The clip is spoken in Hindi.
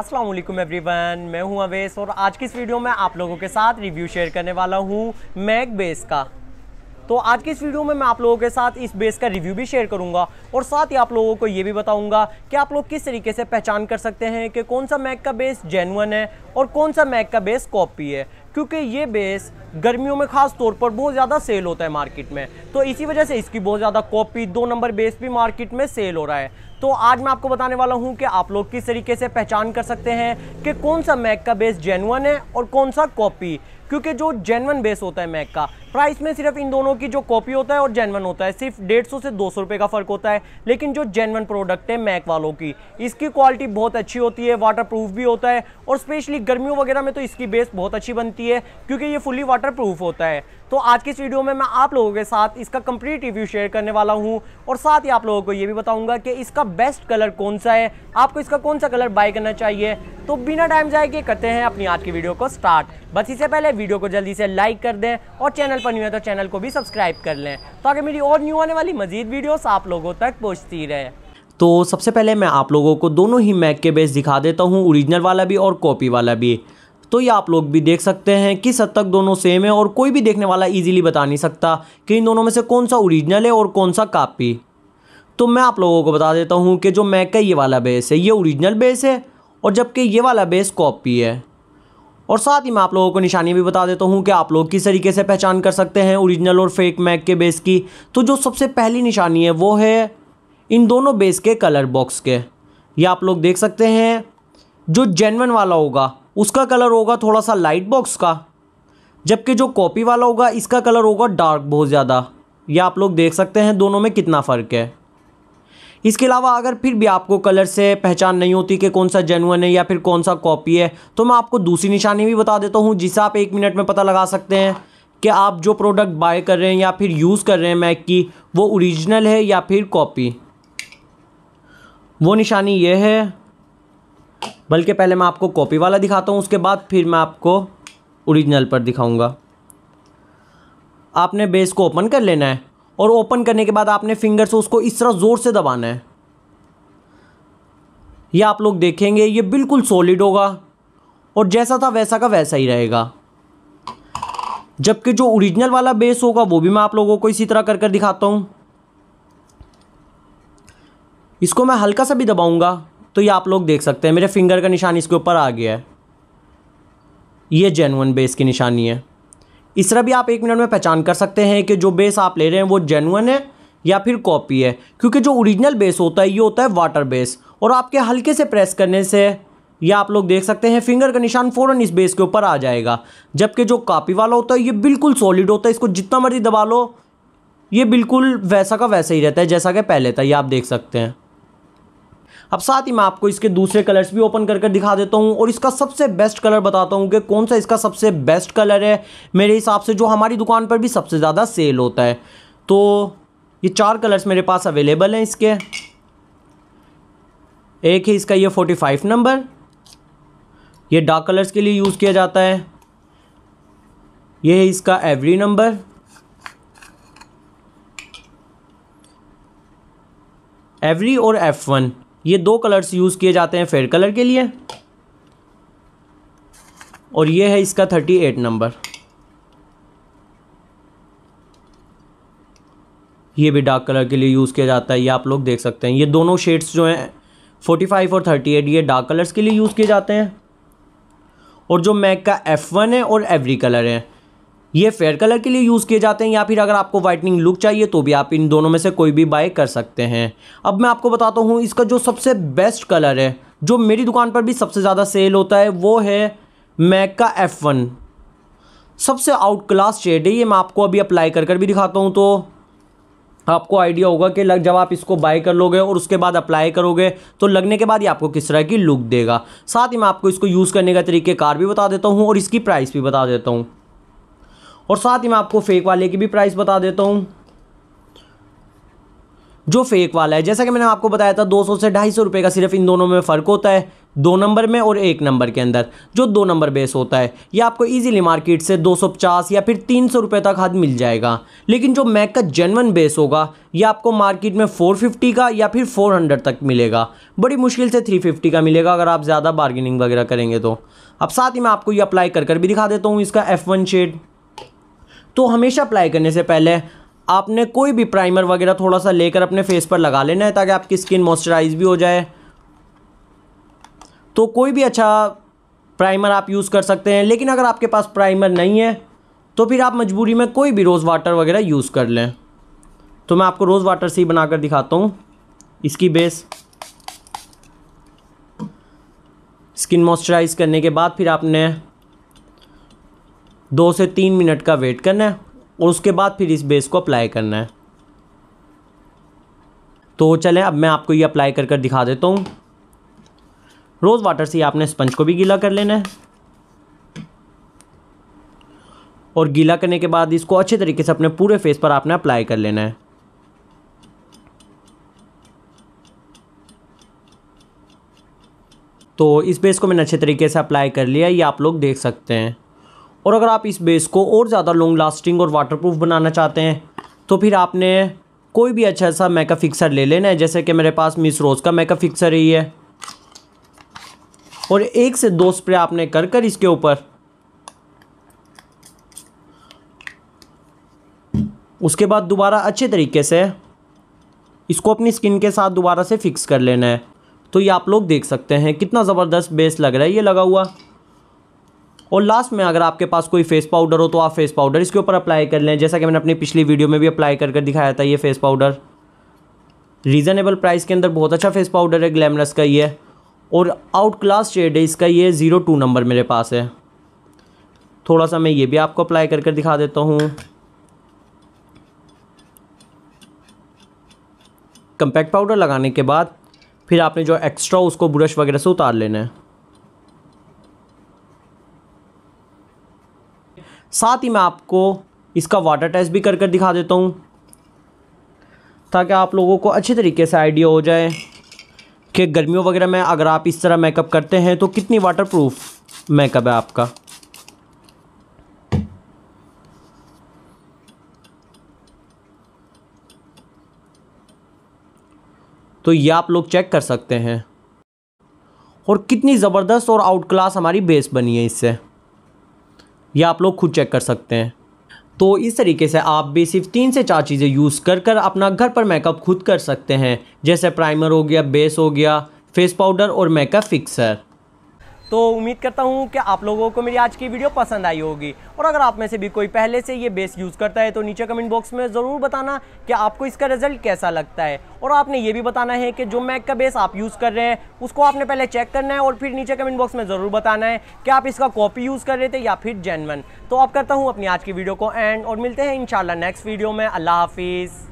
असलम एवरी वन मैं हूं अवेश और आज की इस वीडियो में आप लोगों के साथ रिव्यू शेयर करने वाला हूं मैक बेस का तो आज की इस वीडियो में मैं आप लोगों के साथ इस बेस का रिव्यू भी शेयर करूंगा और साथ ही आप लोगों को ये भी बताऊंगा कि आप लोग किस तरीके से पहचान कर सकते हैं कि कौन सा मैक का बेस जेनवन है और कौन सा मैक का बेस कॉपी है क्योंकि ये बेस गर्मियों में खास तौर पर बहुत ज़्यादा सेल होता है मार्केट में तो इसी वजह से इसकी बहुत ज़्यादा कॉपी दो नंबर बेस भी मार्केट में सेल हो रहा है तो आज मैं आपको बताने वाला हूं कि आप लोग किस तरीके से पहचान कर सकते हैं कि कौन सा मैक का बेस जेनुअन है और कौन सा कॉपी क्योंकि जो जेनवन बेस होता है मैक का प्राइस में सिर्फ इन दोनों की जो कॉपी होता है और जेनवन होता है सिर्फ डेढ़ सौ से दो सौ रुपये का फ़र्क होता है लेकिन जो जेनवन प्रोडक्ट है मैक वालों की इसकी क्वालिटी बहुत अच्छी होती है वाटर प्रूफ भी होता है और स्पेशली गर्मियों वगैरह में तो इसकी बेस बहुत अच्छी बनती है क्योंकि ये फुली वाटर प्रूफ होता है तो आज की इस वीडियो में मैं आप लोगों के साथ इसका कंप्लीट रिव्यू शेयर करने वाला हूँ और साथ ही आप लोगों को ये भी बताऊंगा कि इसका बेस्ट कलर कौन सा है आपको इसका कौन सा कलर बाय करना चाहिए तो बिना टाइम जाए करते हैं अपनी आज की वीडियो को स्टार्ट बस इससे पहले वीडियो को जल्दी से लाइक कर दें और चैनल पर न्यू है तो चैनल को भी सब्सक्राइब कर लें ताकि तो मेरी और न्यू आने वाली मजीद वीडियोस आप लोगों तक पहुँचती रहे तो सबसे पहले मैं आप लोगों को दोनों ही मैक के बेस दिखा देता हूँ ओरिजिनल वाला भी और कॉपी वाला भी तो ये आप लोग भी देख सकते हैं किस हद तक दोनों सेम है और कोई भी देखने वाला इजीली बता नहीं सकता कि इन दोनों में से कौन सा ओरिजिनल है और कौन सा कापी तो मैं आप लोगों को बता देता हूँ कि जो मैक का ये वाला बेस है ये ओरिजिनल बेस है और जबकि ये वाला बेस कॉपी है और साथ ही मैं आप लोगों को निशानी भी बता देता हूँ कि आप लोग किस तरीके से पहचान कर सकते हैं ओरिजिनल और फेक मैक के बेस की तो जो सबसे पहली निशानी है वो है इन दोनों बेस के कलर बॉक्स के ये आप लोग देख सकते हैं जो जेनवन वाला होगा उसका कलर होगा थोड़ा सा लाइट बॉक्स का जबकि जो कॉपी वाला होगा इसका कलर होगा डार्क बहुत ज़्यादा ये आप लोग देख सकते हैं दोनों में कितना फ़र्क है इसके अलावा अगर फिर भी आपको कलर से पहचान नहीं होती कि कौन सा जेनुअन है या फिर कौन सा कॉपी है तो मैं आपको दूसरी निशानी भी बता देता हूँ जिसे आप एक मिनट में पता लगा सकते हैं कि आप जो प्रोडक्ट बाय कर रहे हैं या फिर यूज़ कर रहे हैं मैक की वो ओरिजिनल है या फिर कॉपी वो निशानी ये है बल्कि पहले मैं आपको कॉपी वाला दिखाता हूँ उसके बाद फिर मैं आपको ओरिजिनल पर दिखाऊंगा आपने बेस को ओपन कर लेना है और ओपन करने के बाद आपने फिंगर से उसको इस तरह ज़ोर से दबाना है ये आप लोग देखेंगे ये बिल्कुल सॉलिड होगा और जैसा था वैसा का वैसा ही रहेगा जबकि जो ओरिजिनल वाला बेस होगा वो भी मैं आप लोगों को इसी तरह कर कर दिखाता हूँ इसको मैं हल्का सा भी दबाऊंगा तो ये आप लोग देख सकते हैं मेरे फिंगर का निशान इसके ऊपर आ गया है ये जेनवन बेस की निशानी है इस तरह भी आप एक मिनट में पहचान कर सकते हैं कि जो बेस आप ले रहे हैं वो जेनुअन है या फिर कॉपी है क्योंकि जो ओरिजिनल बेस होता है ये होता है वाटर बेस और आपके हल्के से प्रेस करने से यह आप लोग देख सकते हैं फिंगर का निशान फ़ौरन इस बेस के ऊपर आ जाएगा जबकि जो कापी वाला होता है ये बिल्कुल सॉलिड होता है इसको जितना मर्जी दबा लो ये बिल्कुल वैसा का वैसा ही रहता है जैसा कि पहले था ये आप देख सकते हैं अब साथ ही मैं आपको इसके दूसरे कलर्स भी ओपन करके दिखा देता हूँ और इसका सबसे बेस्ट कलर बताता हूँ कि कौन सा इसका सबसे बेस्ट कलर है मेरे हिसाब से जो हमारी दुकान पर भी सबसे ज़्यादा सेल होता है तो ये चार कलर्स मेरे पास अवेलेबल हैं इसके एक है इसका ये फोर्टी फाइव नंबर ये डार्क कलर्स के लिए यूज़ किया जाता है ये है इसका एवरी नंबर एवरी और एफ वन ये दो कलर्स यूज़ किए जाते हैं फेयर कलर के लिए और ये है इसका थर्टी एट नंबर ये भी डार्क कलर के लिए यूज़ किया जाता है ये आप लोग देख सकते हैं ये दोनों शेड्स जो हैं फोर्टी फाइव और थर्टी एट ये डार्क कलर्स के लिए यूज़ किए जाते हैं और जो मैक का एफ़ वन है और एवरी कलर है ये फेयर कलर के लिए यूज़ किए जाते हैं या फिर अगर आपको वाइटनिंग लुक चाहिए तो भी आप इन दोनों में से कोई भी बाय कर सकते हैं अब मैं आपको बताता हूँ इसका जो सबसे बेस्ट कलर है जो मेरी दुकान पर भी सबसे ज़्यादा सेल होता है वो है मैक का एफ़ वन सबसे आउट क्लास शेड है ये मैं आपको अभी अप्लाई कर कर भी दिखाता हूँ तो आपको आइडिया होगा कि लग जब आप इसको बाय कर लोगे और उसके बाद अप्लाई करोगे तो लगने के बाद ये आपको किस तरह की लुक देगा साथ ही मैं आपको इसको यूज़ करने का तरीके कार भी बता देता हूँ और इसकी प्राइस भी बता देता हूँ और साथ ही मैं आपको फेक वाले की भी प्राइस बता देता हूँ जो फेक वाला है जैसा कि मैंने आपको बताया था 200 से ढाई सौ रुपये का सिर्फ इन दोनों में फ़र्क होता है दो नंबर में और एक नंबर के अंदर जो दो नंबर बेस होता है ये आपको इजीली मार्केट से 250 या फिर तीन सौ रुपये तक हद मिल जाएगा लेकिन जो मैक का जेनवन बेस होगा ये आपको मार्केट में 450 का या फिर 400 तक मिलेगा बड़ी मुश्किल से 350 का मिलेगा अगर आप ज़्यादा बार्गेनिंग वगैरह करेंगे तो अब साथ ही मैं आपको ये अप्लाई कर कर भी दिखा देता हूँ इसका एफ़ शेड तो हमेशा अप्लाई करने से पहले आपने कोई भी प्राइमर वगैरह थोड़ा सा लेकर अपने फेस पर लगा लेना है ताकि आपकी स्किन मॉइस्चराइज भी हो जाए तो कोई भी अच्छा प्राइमर आप यूज़ कर सकते हैं लेकिन अगर आपके पास प्राइमर नहीं है तो फिर आप मजबूरी में कोई भी रोज़ वाटर वगैरह यूज़ कर लें तो मैं आपको रोज़ वाटर से ही बनाकर दिखाता हूँ इसकी बेस स्किन मॉइस्चराइज करने के बाद फिर आपने दो से तीन मिनट का वेट करना है और उसके बाद फिर इस बेस को अप्लाई करना है तो चलें अब मैं आपको ये अप्लाई कर कर दिखा देता हूँ रोज़ वाटर से आपने स्पंज को भी गीला कर लेना है और गीला करने के बाद इसको अच्छे तरीके से अपने पूरे फेस पर आपने अप्लाई कर लेना है तो इस बेस को मैंने अच्छे तरीके से अप्लाई कर लिया ये आप लोग देख सकते हैं और अगर आप इस बेस को और ज़्यादा लॉन्ग लास्टिंग और वाटरप्रूफ बनाना चाहते हैं तो फिर आपने कोई भी अच्छा सा मेकअप फिक्सर ले लेना है जैसे कि मेरे पास मिस रोज़ का मेकअप फिक्सर ही है और एक से दो स्प्रे आपने कर कर इसके ऊपर उसके बाद दोबारा अच्छे तरीके से इसको अपनी स्किन के साथ दोबारा से फिक्स कर लेना है तो ये आप लोग देख सकते हैं कितना ज़बरदस्त बेस लग रहा है ये लगा हुआ और लास्ट में अगर आपके पास कोई फेस पाउडर हो तो आप फेस पाउडर इसके ऊपर अप्लाई कर लें जैसा कि मैंने अपनी पिछली वीडियो में भी अप्लाई कर दिखाया था ये फेस पाउडर रीज़नेबल प्राइस के अंदर बहुत अच्छा फेस पाउडर है ग्लैमरस का ये और आउट क्लास शेड है इसका ये ज़ीरो टू नंबर मेरे पास है थोड़ा सा मैं ये भी आपको अप्लाई करके दिखा देता हूँ कंपैक्ट पाउडर लगाने के बाद फिर आपने जो एक्स्ट्रा उसको ब्रश वगैरह से उतार लेना है साथ ही मैं आपको इसका वाटर टेस्ट भी कर कर दिखा देता हूँ ताकि आप लोगों को अच्छे तरीके से आइडिया हो जाए कि गर्मियों वगैरह में अगर आप इस तरह मेकअप करते हैं तो कितनी वाटर प्रूफ मेकअप है आपका तो ये आप लोग चेक कर सकते हैं और कितनी ज़बरदस्त और आउट क्लास हमारी बेस बनी है इससे ये आप लोग खुद चेक कर सकते हैं तो इस तरीके से आप भी सिर्फ तीन से चार चीज़ें यूज़ कर कर अपना घर पर मेकअप खुद कर सकते हैं जैसे प्राइमर हो गया बेस हो गया फेस पाउडर और मेकअप फिक्सर तो उम्मीद करता हूँ कि आप लोगों को मेरी आज की वीडियो पसंद आई होगी और अगर आप में से भी कोई पहले से ये बेस यूज़ करता है तो नीचे कमेंट बॉक्स में ज़रूर बताना कि आपको इसका रिजल्ट कैसा लगता है और आपने ये भी बताना है कि जो मैक का बेस आप यूज़ कर रहे हैं उसको आपने पहले चेक करना है और फिर नीचे कमेंट बॉक्स में ज़रूर बताना है कि आप इसका कॉपी यूज़ कर रहे थे या फिर जेनवन तो आप करता हूँ अपनी आज की वीडियो को एंड और मिलते हैं इन नेक्स्ट वीडियो में अल्लाह हाफिज़